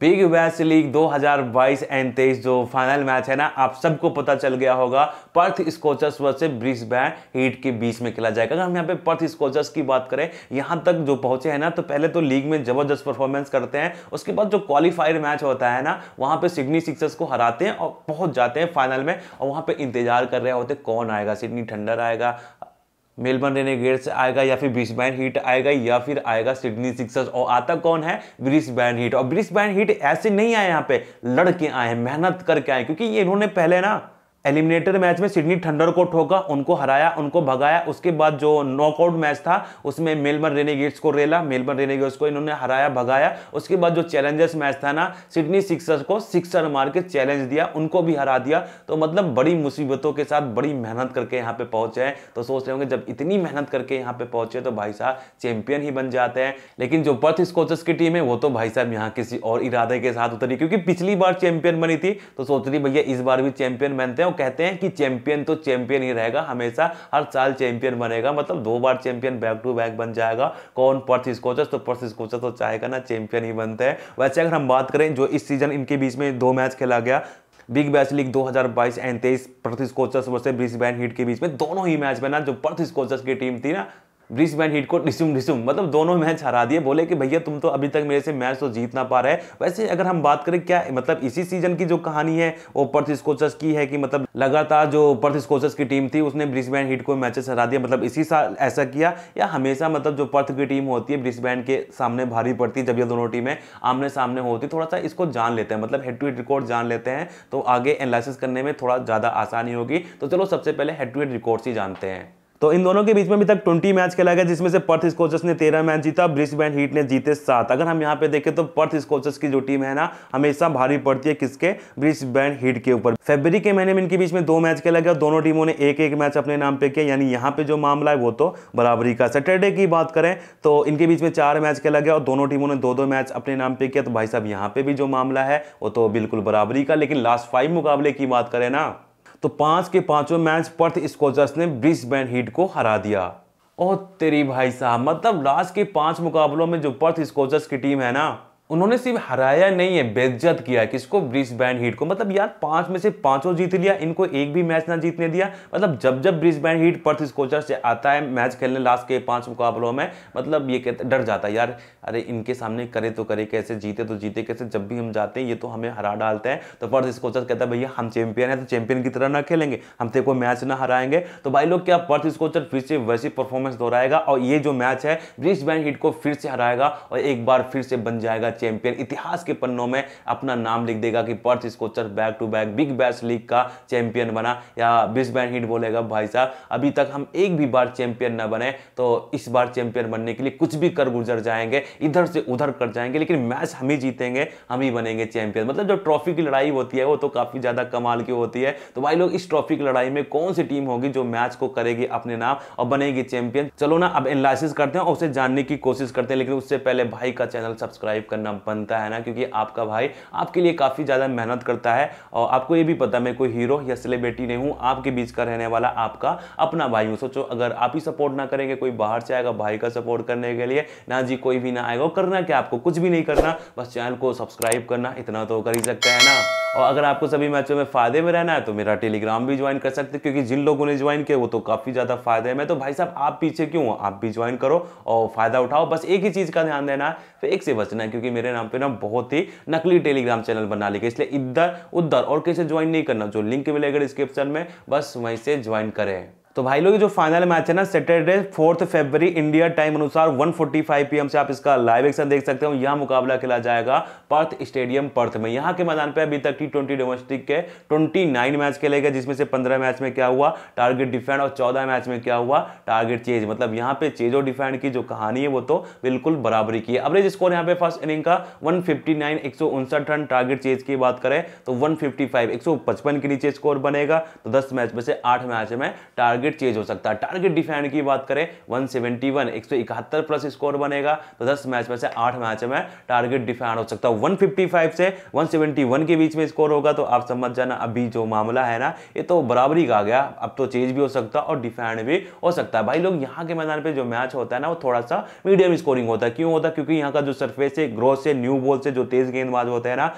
big Bais league 2022 and तेईस जो final match है ना आप सबको पता चल गया होगा Perth Scorchers versus Brisbane Heat के बीच में खेला जाएगा अगर हम यहाँ पे पर्थ स्कोचर्स की बात करें यहाँ तक जो पहुंचे हैं ना तो पहले तो लीग में जबरदस्त परफॉर्मेंस करते हैं उसके बाद जो क्वालिफायर मैच होता है ना वहाँ पे सिडनी सिक्सर्स को हराते हैं और पहुंच जाते हैं फाइनल में और वहाँ पर इंतजार कर रहे होते कौन आएगा सिडनी थंडर आएगा मेलबर्न रेने गेट्स आएगा या फिर ब्रिस्बैन हीट आएगा या फिर आएगा सिडनी सिक्सर्स और आता कौन है ब्रिस्बैन हीट और ब्रिस्बैन हीट ऐसे नहीं आए यहाँ पे लड़के आए मेहनत करके आए क्योंकि ये इन्होंने पहले ना एलिमिनेटर मैच में सिडनी थंडर को ठोका उनको हराया उनको भगाया उसके बाद जो नॉकआउट मैच था उसमें मेलबर्न रेनेगेट्स को रेला मेलबर्न रेनेगेट्स को इन्होंने हराया भगाया उसके बाद जो चैलेंजर्स मैच था ना सिडनी सिक्सर्स को सिक्सर मार के चैलेंज दिया उनको भी हरा दिया तो मतलब बड़ी मुसीबतों के साथ बड़ी मेहनत करके यहाँ पे पहुँचे हैं तो सोच रहे होंगे जब इतनी मेहनत करके यहाँ पे पहुँचे तो भाई साहब चैंपियन ही बन जाते हैं लेकिन जो पर्थ स्कोचर्स की टीम है वो तो भाई साहब यहाँ किसी और इरादे के साथ उतरी क्योंकि पिछली बार चैंपियन बनी थी तो सोच रही भैया इस बार भी चैंपियन बनते हैं वो कहते हैं कि चैंपियन तो चैंपियन ही रहेगा हमेशा हर साल चैंपियन बनेगा मतलब दो बार चैंपियन बैक टू बैक बन जाएगा कौन पर्थिस कोचस तो पर्थिस कोचस तो चाहेगा ना चैंपियन ही बनते हैं वैसे अगर हम बात करें जो इस सीजन इनके बीच में दो मैच खेला गया बिग बैच लीग 2022 हजार बाईस एंड तेईस पर्थिस कोचस वर्सेस ब्रिस्बेन हीट के बीच में दोनों ही मैच में ना जो पर्थिस कोचस की टीम थी ना ब्रिस्बेन बैंड हिट को डिसुम डिसुम मतलब दोनों मैच हरा दिए बोले कि भैया तुम तो अभी तक मेरे से मैच तो जीत ना पा रहे वैसे अगर हम बात करें क्या मतलब इसी सीजन की जो कहानी है वो पर्थ स्कोचर्स की है कि मतलब लगातार जो पर्थ स्कोचर्स की टीम थी उसने ब्रिज बैंड हिट को मैचेस हरा दिया मतलब इसी साल ऐसा किया या हमेशा मतलब जो पर्थ की टीम होती है ब्रिज बैंड के सामने भारी पड़ती है जब ये दोनों टीमें आमने सामने होती थोड़ा सा इसको जान लेते हैं मतलब हेड टू हेड रिकॉर्ड जान लेते हैं तो आगे एनालिसिस करने में थोड़ा ज़्यादा आसानी होगी तो चलो सबसे पहले हेड टू हेड रिकॉर्ड्स ही जानते हैं तो इन दोनों के बीच में अभी तक 20 मैच खेला गया जिसमें से पर्थ स्कोचर्स ने 13 मैच जीता ब्रिस्बेन हीट ने जीते सात अगर हम यहाँ पे देखें तो पर्थ स्कोचर्स की जो टीम है ना हमेशा भारी पड़ती है किसके ब्रिस्बेन हीट के ऊपर फेबरी के महीने में इनके बीच में दो मैच खेला गया दोनों टीमों ने एक एक मैच अपने नाम पे किया यानी यहाँ पे जो मामला है वो तो बराबरी का सैटरडे की बात करें तो इनके बीच में चार मैच खेला गया और दोनों टीमों ने दो दो मैच अपने नाम पे किया तो भाई साहब यहाँ पे भी जो मामला है वो तो बिल्कुल बराबरी का लेकिन लास्ट फाइव मुकाबले की बात करें ना तो पाँच के पाँचों मैच पर्थ स्कोचर्स ने ब्रिस्बेन हीट को हरा दिया और तेरी भाई साहब मतलब लास्ट के पांच मुकाबलों में जो पर्थ स्कोचर्स की टीम है ना उन्होंने सिर्फ हराया नहीं है बेज्जत किया किसको बैंड हीट को मतलब यार पांच में से पांचों जीत लिया इनको एक भी मैच ना जीतने दिया मतलब जब जब बैंड हीट पर्थ स्कोचर से आता है मैच खेलने लास्ट के पांच मुकाबलों में मतलब ये कहते डर जाता है यार अरे इनके सामने करे तो करे कैसे जीते तो जीते कैसे जब भी हम जाते हैं ये तो हमें हरा डालते हैं तो पर्थ स्कोचर कहता है भैया हम चैंपियन है तो चैंपियन की तरह ना खेलेंगे ते कोई मैच ना हराएंगे तो भाई लोग क्या पर्थ स्कोचर फिर से वैसी परफॉर्मेंस दोहराएगा और ये जो मैच है बैंड हीट को फिर से हराएगा और एक बार फिर से बन जाएगा चैंपियन इतिहास के पन्नों में अपना नाम लिख देगा कि Perth Scorcher back to back Big Bash League का चैंपियन बना या बिस बैंड हिट बोलेगा भाई साहब अभी तक हम एक भी बार चैंपियन न बने तो इस बार चैंपियन बनने के लिए कुछ भी कर गुजर जाएंगे इधर से उधर कर जाएंगे लेकिन मैच हम ही जीतेंगे हम ही बनेंगे चैंपियन मतलब जो ट्रॉफी की लड़ाई होती है वो तो काफ़ी ज़्यादा कमाल की होती है तो भाई लोग इस ट्रॉफी की लड़ाई में कौन सी टीम होगी जो मैच को करेगी अपने नाम और बनेगी चैंपियन चलो ना अब एनालिसिस करते हैं और उसे जानने की कोशिश करते हैं लेकिन उससे पहले भाई का चैनल सब्सक्राइब करना करना बनता है ना क्योंकि आपका भाई आपके लिए काफ़ी ज़्यादा मेहनत करता है और आपको ये भी पता मैं कोई हीरो या सेलिब्रिटी नहीं हूँ आपके बीच का रहने वाला आपका अपना भाई हूँ सोचो अगर आप ही सपोर्ट ना करेंगे कोई बाहर से आएगा भाई का सपोर्ट करने के लिए ना जी कोई भी ना आएगा करना क्या आपको कुछ भी नहीं करना बस चैनल को सब्सक्राइब करना इतना तो कर ही सकता है ना और अगर आपको सभी मैचों में फायदे में रहना है तो मेरा टेलीग्राम भी ज्वाइन कर सकते हैं क्योंकि जिन लोगों ने ज्वाइन किया वो तो काफ़ी ज़्यादा फायदे में तो भाई साहब आप पीछे क्यों आप भी ज्वाइन करो और फायदा उठाओ बस एक ही चीज़ का ध्यान देना है तो एक से बचना है क्योंकि मेरे नाम पे ना बहुत ही नकली टेलीग्राम चैनल बना लेगा इसलिए इधर उधर और कैसे ज्वाइन नहीं करना जो लिंक मिलेगा डिस्क्रिप्शन में बस वहीं से ज्वाइन करें तो भाई लोग जो फाइनल मैच है ना Saturday fourth February India time अनुसार 1:45 फोर्टी से आप इसका लाइव एक्शन देख सकते हो यह मुकाबला खेला जाएगा पर्थ स्टेडियम पर्थ में यहां के मैदान पे अभी तक टी ट्वेंटी डोमेस्टिक के 29 मैच खेले गए जिसमें से 15 मैच में क्या हुआ टारगेट डिफेंड और 14 मैच में क्या हुआ टारगेट चेज मतलब यहाँ पे चेज और डिफेंड की जो कहानी है वो तो बिल्कुल बराबरी की है एवरेज स्कोर यहाँ पे फर्स्ट इनिंग का one fifty run target chase की बात करें तो वन फिफ्टी के नीचे स्कोर बनेगा तो दस मैच में से आठ मैच में टारगेट टारगेट चेंज हो सकता है टारगेट डिफेंड की बात करें 171 171 प्लस स्कोर बनेगा तो 10 मैच में से 8 मैच में टारगेट डिफेंड हो सकता है 155 से 171 के बीच में स्कोर होगा तो आप समझ जाना अभी जो मामला है ना ये तो बराबरी का आ गया अब तो चेंज भी हो सकता है और डिफेंड भी हो सकता है भाई लोग यहाँ के मैदान पर जो मैच होता है ना वो थोड़ा सा मीडियम स्कोरिंग होता है क्यों होता है क्योंकि यहाँ का जो सरफेस है ग्रोथ से न्यू बॉल से जो तेज गेंदबाज होते हैं ना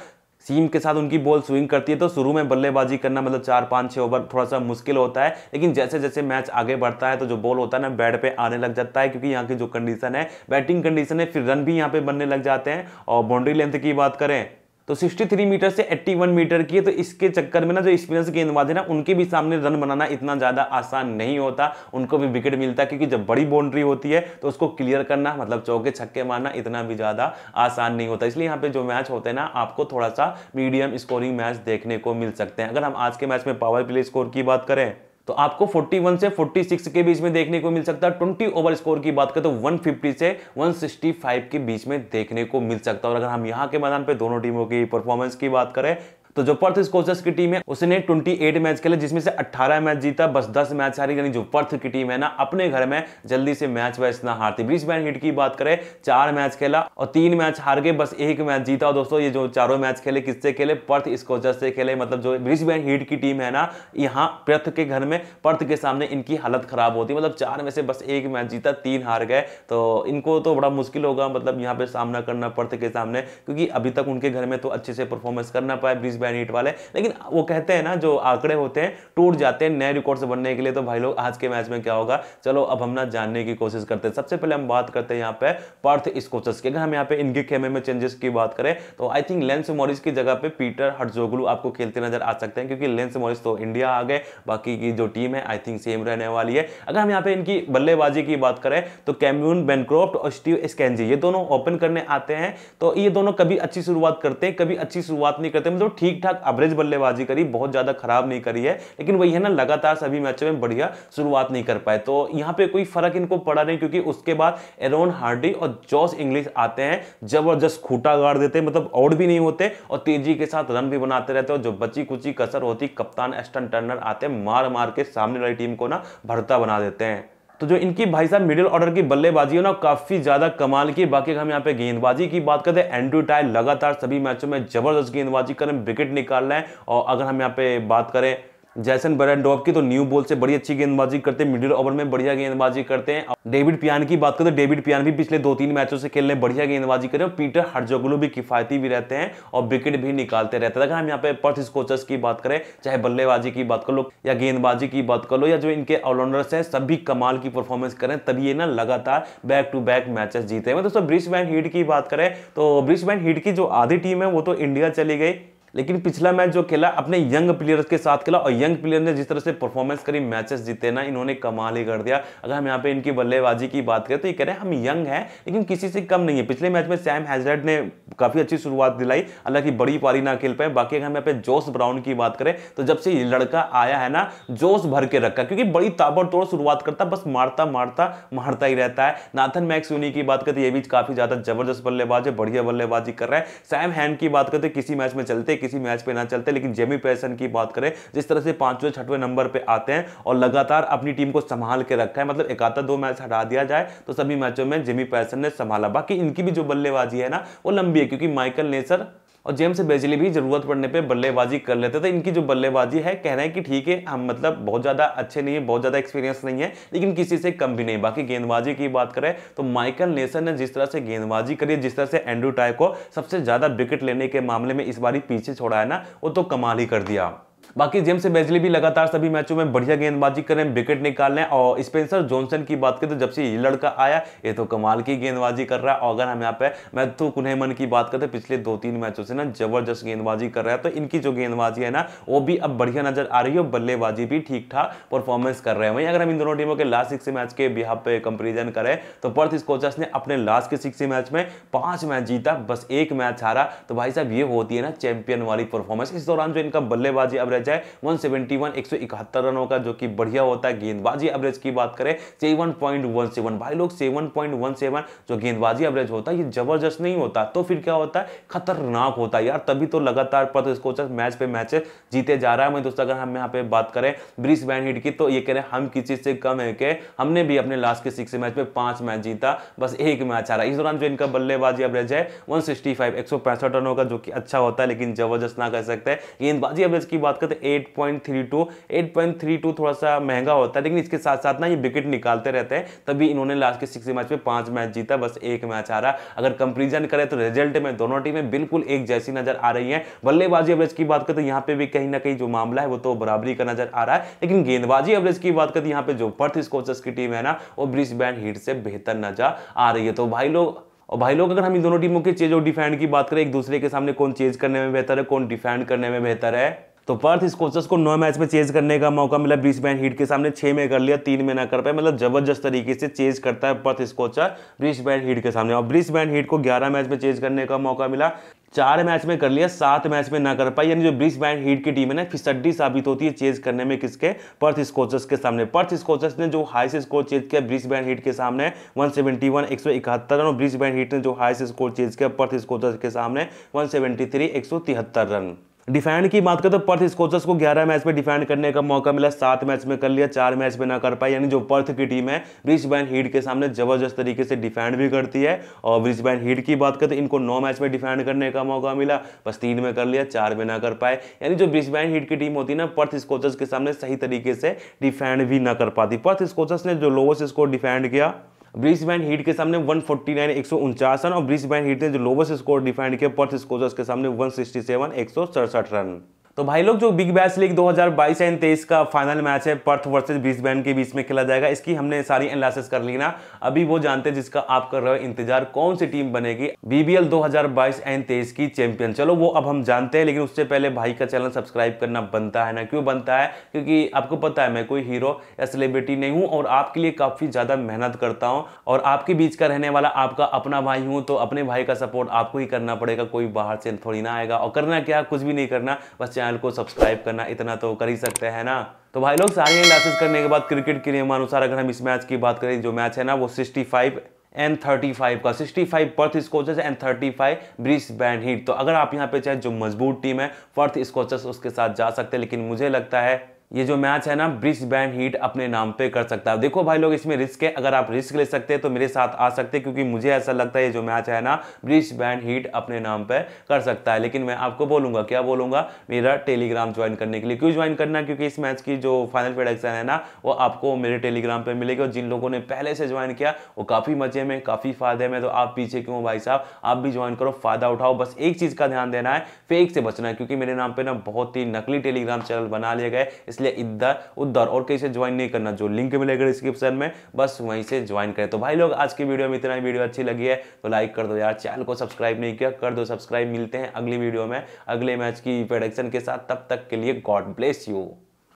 सीम के साथ उनकी बॉल स्विंग करती है तो शुरू में बल्लेबाजी करना मतलब चार पाँच छः ओवर थोड़ा सा मुश्किल होता है लेकिन जैसे जैसे मैच आगे बढ़ता है तो जो बॉल होता है ना बैट पे आने लग जाता है क्योंकि यहाँ की जो कंडीशन है बैटिंग कंडीशन है फिर रन भी यहाँ पे बनने लग जाते हैं और बाउंड्री लेंथ की बात करें तो 63 मीटर से 81 मीटर की है तो इसके चक्कर में ना जो स्पिनर्स गेंदबाज है ना उनके भी सामने रन बनाना इतना ज़्यादा आसान नहीं होता उनको भी विकेट मिलता है क्योंकि जब बड़ी बाउंड्री होती है तो उसको क्लियर करना मतलब चौके छक्के मारना इतना भी ज़्यादा आसान नहीं होता इसलिए यहाँ पे जो मैच होते हैं ना आपको थोड़ा सा मीडियम स्कोरिंग मैच देखने को मिल सकते हैं अगर हम आज के मैच में पावर प्ले स्कोर की बात करें तो आपको 41 से 46 के बीच में देखने को मिल सकता है 20 ओवर स्कोर की बात करें तो 150 से 165 के बीच में देखने को मिल सकता है और अगर हम यहाँ के मैदान पे दोनों टीमों की परफॉर्मेंस की बात करें तो जो पर्थ स्कोचर्स की टीम है उसने 28 मैच खेले जिसमें से 18 मैच जीता बस 10 मैच हारी यानी जो पर्थ की टीम है ना अपने घर में जल्दी से मैच वैच ना हारती ब्रिज बैन हिट की बात करें चार मैच खेला और तीन मैच हार गए बस एक मैच जीता और दोस्तों ये जो चारों मैच खेले किससे खेले पर्थ स्कोचर्स से खेले मतलब जो ब्रिज बैन हिट की टीम है ना यहाँ पर्थ के घर में पर्थ के सामने इनकी हालत खराब होती मतलब चार में से बस एक मैच जीता तीन हार गए तो इनको तो बड़ा मुश्किल होगा मतलब यहाँ पे सामना करना पर्थ के सामने क्योंकि अभी तक उनके घर में तो अच्छे से परफॉर्मेंस करना पाए ब्रिज बैन हिट वाले लेकिन वो कहते हैं ना जो आंकड़े होते हैं टूट जाते हैं नए रिकॉर्ड बनने के लिए तो भाई लोग आज के मैच में क्या होगा चलो अब हम ना जानने की कोशिश करते हैं सबसे पहले हम बात करते हैं यहाँ पे पर्थ स्कोचस की अगर हम यहाँ पे इनके खेमे में चेंजेस की बात करें तो आई थिंक लेंस मॉरिस की जगह पे पीटर हटजोगलू आपको खेलते नजर आ सकते हैं क्योंकि लेंस मॉरिस तो इंडिया आ गए बाकी की जो टीम है आई थिंक सेम रहने वाली है अगर हम यहाँ पे इनकी बल्लेबाजी की बात करें तो कैम्यून बेनक्रॉफ्ट और स्टीव स्कैनजी ये दोनों ओपन करने आते हैं तो ये दोनों कभी अच्छी शुरुआत करते हैं कभी अच्छी शुरुआत नहीं करते मतलब ठीक ठीक ठाक एवरेज बल्लेबाजी करी बहुत ज़्यादा खराब नहीं करी है लेकिन वही है ना लगातार सभी मैचों में बढ़िया शुरुआत नहीं कर पाए तो यहाँ पे कोई फर्क इनको पड़ा नहीं क्योंकि उसके बाद एरोन हार्डी और जॉस इंग्लिश आते हैं जबरदस्त खूटा गाड़ देते हैं मतलब आउट भी नहीं होते और तेजी के साथ रन भी बनाते रहते और जो बची कुची कसर होती कप्तान एस्टन टर्नर आते मार मार के सामने वाली टीम को ना भरता बना देते हैं तो जो इनकी भाई साहब मिडिल ऑर्डर की बल्लेबाजी है ना काफी ज्यादा कमाल की बाकी हम यहाँ पे गेंदबाजी की बात करते हैं एंड्रू टाइल लगातार सभी मैचों में जबरदस्त गेंदबाजी करें विकेट निकाल रहे हैं और अगर हम यहाँ पे बात करें जैसन बरेंडोव की तो न्यू बॉल से बड़ी अच्छी गेंदबाजी करते हैं मिडिल ओवर में बढ़िया गेंदबाजी करते हैं डेविड पियान की बात करें तो डेविड पियान भी पिछले दो तीन मैचों से खेलने बढ़िया गेंदबाजी करे और पीटर हरजोगलू भी किफायती भी रहते हैं और विकेट भी निकालते रहते हैं अगर हम यहाँ पे पर्थ स्कोचर्स की बात करें चाहे बल्लेबाजी की बात कर लो या गेंदबाजी की बात कर लो या जो इनके ऑलराउंडर्स हैं सभी कमाल की परफॉर्मेंस करें तभी ये ना लगातार बैक टू बैक मैचेस जीते हैं दोस्तों बैंड हीट की बात करें तो बैंड हीट की जो आधी टीम है वो तो इंडिया चली गई लेकिन पिछला मैच जो खेला अपने यंग प्लेयर्स के साथ खेला और यंग प्लेयर ने जिस तरह से परफॉर्मेंस करी मैचेस जीते ना इन्होंने कमाल ही कर दिया अगर हम यहाँ पे इनकी बल्लेबाजी की बात करें तो ये कह रहे हैं हम यंग हैं लेकिन किसी से कम नहीं है पिछले मैच में सैम हैजरेड ने काफ़ी अच्छी शुरुआत दिलाई हालांकि बड़ी पारी ना खेल पाए बाकी अगर हम यहाँ पे जोश ब्राउन की बात करें तो जब से ये लड़का आया है ना जोश भर के रखा क्योंकि बड़ी ताबड़तोड़ शुरुआत करता बस मारता मारता मारता ही रहता है नाथन मैक्स यूनी की बात करते तो ये भी काफ़ी ज़्यादा जबरदस्त बल्लेबाज है बढ़िया बल्लेबाजी कर रहा है सैम हैंड की बात करते तो किसी मैच में चलते किसी मैच पे ना चलते लेकिन जेमी पैसन की बात करें जिस तरह से पांचवें छठवें नंबर पर आते हैं और लगातार अपनी टीम को संभाल के रखा है मतलब एकाधा दो मैच हटा दिया जाए तो सभी मैचों में जेमी पैसन ने संभाला बाकी इनकी भी जो बल्लेबाजी है ना वो लंबी है क्योंकि माइकल नेसर और जेम्स बेजली भी ज़रूरत पड़ने पे बल्लेबाजी कर लेते थे इनकी जो बल्लेबाजी है कह रहे हैं कि ठीक है हम मतलब बहुत ज़्यादा अच्छे नहीं है बहुत ज़्यादा एक्सपीरियंस नहीं है लेकिन किसी से कम भी नहीं बाकी गेंदबाजी की बात करें तो माइकल नेसन ने जिस तरह से गेंदबाजी करी जिस तरह से एंड्रू टाई को सबसे ज़्यादा विकेट लेने के मामले में इस बार पीछे छोड़ा है ना वो तो कमाल ही कर दिया बाकी जेम्स बेजली भी लगातार सभी मैचों में बढ़िया गेंदबाजी कर रहे हैं विकेट निकाल रहे हैं और स्पेंसर जॉनसन की बात करें तो जब से ये लड़का आया ये तो कमाल की गेंदबाजी कर रहा है और अगर हम यहाँ पे मैथू कुन्हेमन की बात करते तो पिछले दो तीन मैचों से ना जबरदस्त गेंदबाजी कर रहा है तो इनकी जो गेंदबाजी है ना वो भी अब बढ़िया नजर आ रही है बल्लेबाजी भी ठीक ठाक परफॉर्मेंस कर रहे हैं वहीं अगर हम इन दोनों टीमों के लास्ट सिक्स मैच के बिहार पे कंपेरिजन करें तो पर्थ स्कोचर्स ने अपने लास्ट के सिक्स मैच में पांच मैच जीता बस एक मैच हारा तो भाई साहब ये होती है ना चैंपियन वाली परफॉर्मेंस इस दौरान जो इनका बल्लेबाजी अब किया जाए 171 171 रनों का जो कि बढ़िया होता है गेंदबाजी एवरेज की बात करें 7.17 भाई लोग 7.17 जो गेंदबाजी एवरेज होता है ये जबरदस्त नहीं होता तो फिर क्या होता है खतरनाक होता है यार तभी तो लगातार पद स्कोचर मैच पे मैच जीते जा रहा है मैं दोस्तों अगर हम यहाँ पे बात करें ब्रिस बैन हिट की तो ये कह रहे हैं हम किसी से कम है कि हमने भी अपने लास्ट के सिक्स मैच में पांच मैच जीता बस एक मैच आ रहा इस दौरान जो इनका बल्लेबाजी एवरेज है वन सिक्सटी रनों का जो कि अच्छा होता है लेकिन जबरदस्त ना कह सकते हैं गेंदबाजी एवरेज की बात करते तो 8.32 8.32 थोड़ा सा महंगा होता है लेकिन इसके साथ साथ ना ये विकेट निकालते रहते हैं तभी इन्होंने लास्ट के सिक्स मैच में पांच मैच जीता बस एक मैच आ रहा अगर कंपेरिजन करें तो रिजल्ट में दोनों टीमें बिल्कुल एक जैसी नजर आ रही है बल्लेबाजी एवरेज की बात करें तो यहाँ पे भी कहीं ना कहीं जो मामला है वो तो बराबरी का नजर आ रहा है लेकिन गेंदबाजी एवरेज की बात करें तो यहाँ पे जो पर्थ स्कोचर्स की टीम है ना वो ब्रिज बैंड हीट से बेहतर नजर आ रही है तो भाई लोग और भाई लोग अगर हम इन दोनों टीमों के चेज और डिफेंड की बात करें एक दूसरे के सामने कौन चेज करने में बेहतर है कौन डिफेंड करने में बेहतर है तो पर्थ स्कोचर्स को नौ मैच में चेज करने का मौका मिला बीस मैन हीट के सामने छह में कर लिया तीन में ना कर पाए मतलब जबरदस्त तरीके से चेज करता है Perth Scorcher Brisbane Heat के सामने और ब्रिस बैंड हीट को ग्यारह मैच में चेज करने का मौका मिला चार मैच में कर लिया सात मैच में ना कर पाई यानी जो ब्रिस बैंड हीट की टीम है ना फिसड्डी साबित होती है चेज करने में किसके पर्थ स्कोचर्स के सामने पर्थ स्कोचर्स ने जो हाईस्ट स्कोर चेज किया ब्रिस बैंड हीट के सामने 171 इकहत्तर रन और ब्रिस बैंड हीट ने जो हाईस्ट स्कोर चेज किया पर्थ स्कोचर्स के सामने 173 सेवेंटी रन डिफेंड की बात करें तो पर्थ स्कोचर्स को 11 मैच में डिफेंड करने का मौका मिला सात मैच में कर लिया चार मैच में ना कर पाए यानी जो पर्थ की टीम है ब्रिज बैन हीट के सामने जबरदस्त तरीके से डिफेंड भी करती है और ब्रिज बैन हीट की बात करें तो इनको नौ मैच में डिफेंड करने का मौका मिला बस तीन में कर लिया चार में ना कर पाए यानी जो ब्रिज बैन हीट की टीम होती है ना पर्थ स्कोचर्स के सामने सही तरीके से डिफेंड भी ना कर पाती पर्थ स्कोचर्स ने जो लोवेस्ट स्कोर डिफेंड किया ब्रिस बैंड हीट के सामने वन फोर्टी नाइन एक सौ उनचास रन और ब्रिस बैंड हीट ने जो लोवेस्ट स्कोर डिफाइंड किया पर्थ स्कोर के सामने वन सिक्सटी सेवन एक सौ सड़सठ रन तो भाई लोग जो बिग बैश लीग 2022 एंड तेईस का फाइनल मैच है पर्थ वर्सेस ब्रिस्बेन के बीच में खेला जाएगा इसकी हमने सारी एनालिसिस कर ली ना अभी वो जानते हैं जिसका आप कर रहे हो इंतजार कौन सी टीम बनेगी बीबीएल 2022 एंड तेईस की चैंपियन चलो वो अब हम जानते हैं लेकिन उससे पहले भाई का चैनल सब्सक्राइब करना बनता है ना क्यों बनता है क्योंकि आपको पता है मैं कोई हीरो या सेलिब्रिटी नहीं हूँ और आपके लिए काफ़ी ज़्यादा मेहनत करता हूँ और आपके बीच का रहने वाला आपका अपना भाई हूँ तो अपने भाई का सपोर्ट आपको ही करना पड़ेगा कोई बाहर से थोड़ी ना आएगा और करना क्या कुछ भी नहीं करना बस चैनल को सब्सक्राइब करना इतना तो कर ही सकते हैं ना तो भाई लोग सारे एनालिसिस करने के बाद क्रिकेट के नियमानुसार अगर हम इस मैच की बात करें जो मैच है ना वो sixty five and thirty five का sixty five Perth Scorchers and thirty five Brisbane Heat तो अगर आप यहाँ पे चाहे जो मजबूत टीम है पर्थ स्कोचर्स उसके साथ जा सकते हैं लेकिन मुझे लगता है ये जो मैच है ना ब्रिज बैंड हीट अपने नाम पे कर सकता है देखो भाई लोग इसमें रिस्क है अगर आप रिस्क ले सकते हैं तो मेरे साथ आ सकते हैं क्योंकि मुझे ऐसा लगता है ये जो मैच है ना ब्रिज बैंड हीट अपने नाम पे कर सकता है लेकिन मैं आपको बोलूंगा क्या बोलूंगा मेरा टेलीग्राम ज्वाइन करने के लिए क्यों ज्वाइन करना क्योंकि इस मैच की जो फाइनल प्रोडक्शन है ना वो आपको मेरे टेलीग्राम पर मिलेगी और जिन लोगों ने पहले से ज्वाइन किया वो काफ़ी मज़े में काफ़ी फायदे में तो आप पीछे क्यों भाई साहब आप भी ज्वाइन करो फायदा उठाओ बस एक चीज़ का ध्यान देना है फेक से बचना है क्योंकि मेरे नाम पर ना बहुत ही नकली टेलीग्राम चैनल बना लिए गए इसलिए इसलिए इधर उधर और कहीं से ज्वाइन नहीं करना जो लिंक मिलेगा डिस्क्रिप्शन में बस वहीं से ज्वाइन करें तो भाई लोग आज की वीडियो में इतना ही वीडियो अच्छी लगी है तो लाइक कर दो यार चैनल को सब्सक्राइब नहीं किया कर दो सब्सक्राइब मिलते हैं अगली वीडियो में अगले मैच की प्रोडक्शन के साथ तब तक के लिए गॉड ब्लेस यू